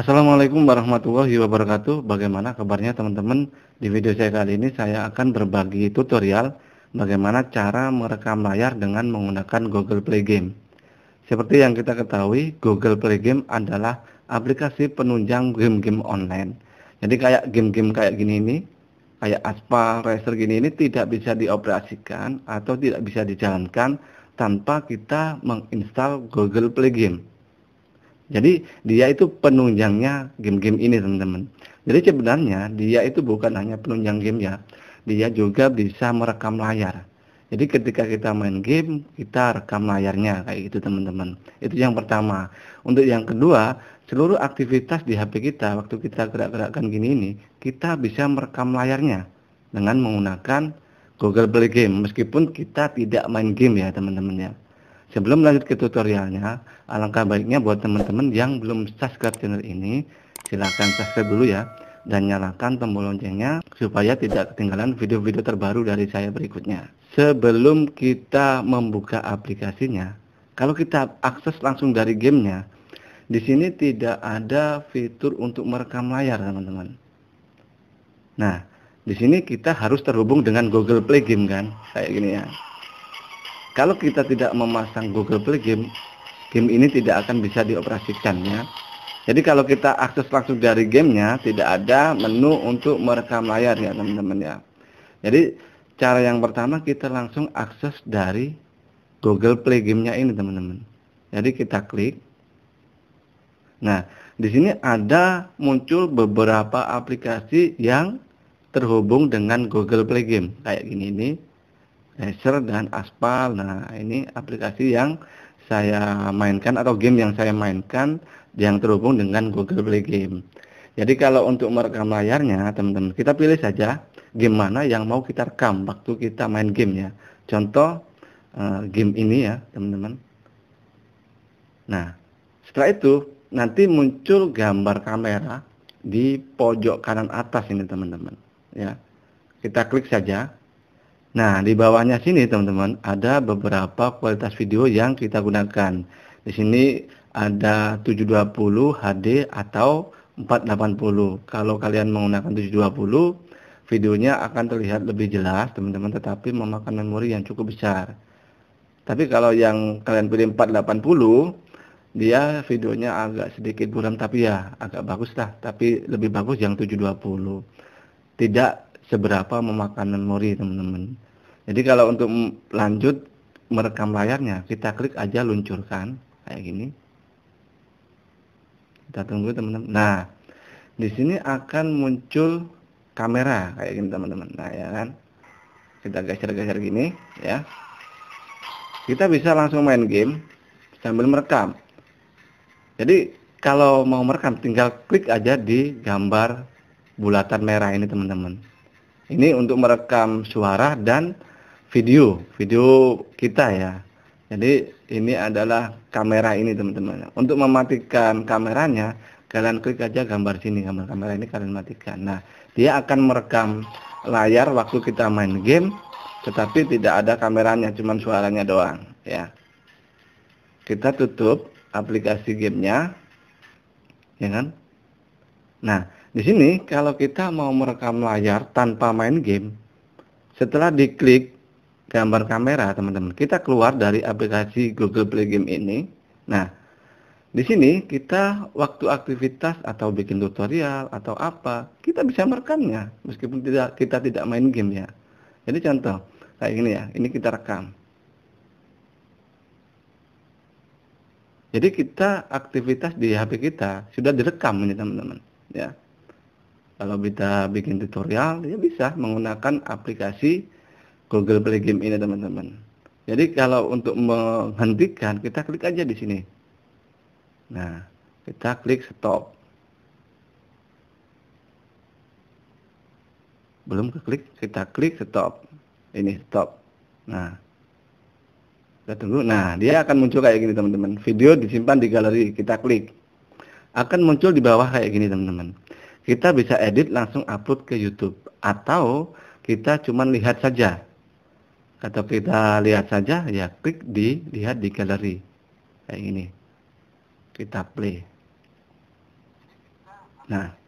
Assalamualaikum warahmatullahi wabarakatuh. Bagaimana kabarnya teman-teman? Di video saya kali ini saya akan berbagi tutorial bagaimana cara merekam layar dengan menggunakan Google Play Game. Seperti yang kita ketahui, Google Play Game adalah aplikasi penunjang game-game online. Jadi kayak game-game kayak gini ini, kayak Aspal, Racer gini ini tidak bisa dioperasikan atau tidak bisa dijalankan tanpa kita menginstal Google Play Game. Jadi dia itu penunjangnya game-game ini teman-teman. Jadi sebenarnya dia itu bukan hanya penunjang game ya, dia juga bisa merekam layar. Jadi ketika kita main game, kita rekam layarnya kayak gitu teman-teman. Itu yang pertama. Untuk yang kedua, seluruh aktivitas di HP kita waktu kita gerak-gerakkan gini ini, kita bisa merekam layarnya dengan menggunakan Google Play Game meskipun kita tidak main game ya teman-teman ya. Sebelum lanjut ke tutorialnya, alangkah baiknya buat teman-teman yang belum subscribe channel ini, silahkan subscribe dulu ya, dan nyalakan tombol loncengnya supaya tidak ketinggalan video-video terbaru dari saya berikutnya. Sebelum kita membuka aplikasinya, kalau kita akses langsung dari gamenya, di sini tidak ada fitur untuk merekam layar teman-teman. Nah, di sini kita harus terhubung dengan Google Play Game kan, kayak gini ya kalau kita tidak memasang Google Play Game, game ini tidak akan bisa dioperasikannya. Jadi kalau kita akses langsung dari gamenya, tidak ada menu untuk merekam layar ya teman-teman ya. Jadi cara yang pertama kita langsung akses dari Google Play gamenya ini teman-teman. Jadi kita klik. Nah di sini ada muncul beberapa aplikasi yang terhubung dengan Google Play Game kayak gini nih. Acer eh, dan Aspal. Nah, ini aplikasi yang saya mainkan atau game yang saya mainkan yang terhubung dengan Google Play Game. Jadi kalau untuk merekam layarnya, teman-teman, kita pilih saja game mana yang mau kita rekam waktu kita main game ya. Contoh uh, game ini ya, teman-teman. Nah, setelah itu nanti muncul gambar kamera di pojok kanan atas ini, teman-teman. Ya. Kita klik saja Nah, di bawahnya sini teman-teman ada beberapa kualitas video yang kita gunakan. Di sini ada 720 HD atau 480. Kalau kalian menggunakan 720, videonya akan terlihat lebih jelas teman-teman tetapi memakan memori yang cukup besar. Tapi kalau yang kalian pilih 480, dia videonya agak sedikit buram tapi ya agak bagus lah, tapi lebih bagus yang 720. Tidak seberapa memakan memori teman-teman. Jadi kalau untuk lanjut merekam layarnya, kita klik aja luncurkan kayak gini. Kita tunggu teman-teman. Nah, di sini akan muncul kamera kayak gini teman-teman. Nah, ya kan. Kita geser-geser gini ya. Kita bisa langsung main game sambil merekam. Jadi kalau mau merekam tinggal klik aja di gambar bulatan merah ini teman-teman. Ini untuk merekam suara dan video, video kita ya. Jadi ini adalah kamera ini teman-teman. Untuk mematikan kameranya, kalian klik aja gambar sini, gambar kamera ini kalian matikan. Nah, dia akan merekam layar waktu kita main game, tetapi tidak ada kameranya, cuman suaranya doang ya. Kita tutup aplikasi gamenya, ya kan? Nah, di sini kalau kita mau merekam layar tanpa main game, setelah diklik gambar kamera teman-teman, kita keluar dari aplikasi Google Play Game ini. Nah, di sini kita waktu aktivitas atau bikin tutorial atau apa, kita bisa merekamnya meskipun tidak kita tidak main game ya. Jadi contoh kayak ini ya, ini kita rekam. Jadi kita aktivitas di HP kita sudah direkam ini teman-teman ya kalau kita bikin tutorial ya bisa menggunakan aplikasi Google Play Game ini teman-teman jadi kalau untuk menghentikan kita klik aja di sini nah kita klik stop belum klik kita klik stop ini stop nah kita tunggu nah dia akan muncul kayak gini teman-teman video disimpan di galeri kita klik akan muncul di bawah kayak gini teman-teman kita bisa edit langsung upload ke YouTube atau kita cuma lihat saja atau kita lihat saja ya klik di lihat di galeri kayak ini kita play nah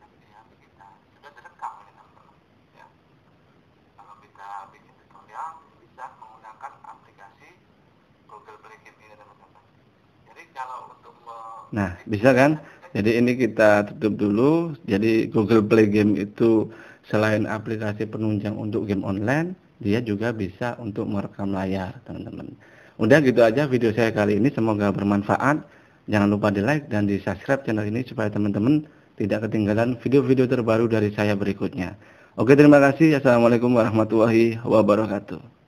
Nah, bisa kan? Jadi ini kita tutup dulu. Jadi Google Play Game itu selain aplikasi penunjang untuk game online, dia juga bisa untuk merekam layar, teman-teman. Udah gitu aja video saya kali ini, semoga bermanfaat. Jangan lupa di like dan di subscribe channel ini supaya teman-teman tidak ketinggalan video-video terbaru dari saya berikutnya. Oke, terima kasih. Assalamualaikum warahmatullahi wabarakatuh.